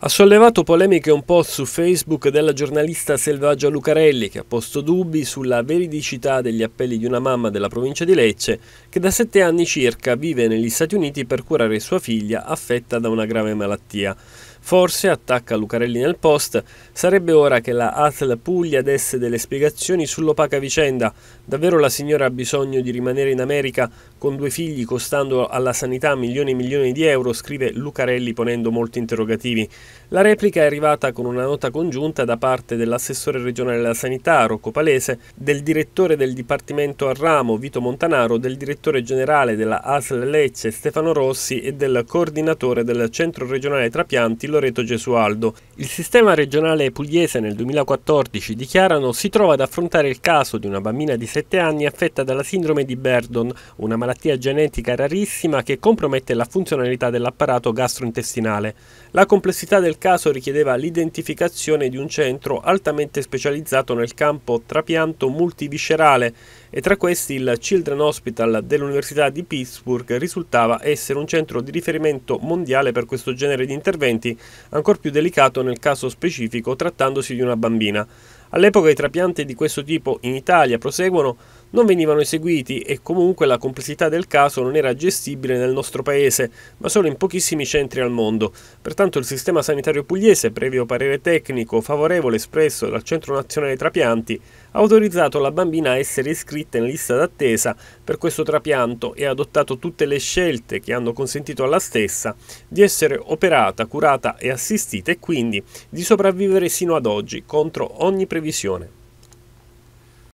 Ha sollevato polemiche un post su Facebook della giornalista Selvaggia Lucarelli che ha posto dubbi sulla veridicità degli appelli di una mamma della provincia di Lecce che da sette anni circa vive negli Stati Uniti per curare sua figlia affetta da una grave malattia. Forse, attacca Lucarelli nel post, sarebbe ora che la ATL Puglia desse delle spiegazioni sull'opaca vicenda. Davvero la signora ha bisogno di rimanere in America con due figli costando alla sanità milioni e milioni di euro, scrive Lucarelli ponendo molti interrogativi. La replica è arrivata con una nota congiunta da parte dell'assessore regionale della sanità, Rocco Palese, del direttore del Dipartimento a Ramo, Vito Montanaro, del direttore generale della ASL Lecce, Stefano Rossi e del coordinatore del Centro regionale Trapianti, Loreto Gesualdo. Il sistema regionale pugliese nel 2014, dichiarano, si trova ad affrontare il caso di una bambina di 7 anni affetta dalla sindrome di Berdon, una malattia genetica rarissima che compromette la funzionalità dell'apparato gastrointestinale. La complessità del caso richiedeva l'identificazione di un centro altamente specializzato nel campo trapianto multiviscerale e tra questi il Children Hospital dell'Università di Pittsburgh risultava essere un centro di riferimento mondiale per questo genere di interventi, ancor più delicato nel caso specifico trattandosi di una bambina. All'epoca i trapianti di questo tipo in Italia proseguono non venivano eseguiti e comunque la complessità del caso non era gestibile nel nostro paese, ma solo in pochissimi centri al mondo. Pertanto il sistema sanitario pugliese, previo parere tecnico favorevole espresso dal Centro Nazionale Trapianti, ha autorizzato la bambina a essere iscritta in lista d'attesa per questo trapianto e ha adottato tutte le scelte che hanno consentito alla stessa di essere operata, curata e assistita e quindi di sopravvivere sino ad oggi contro ogni previsione.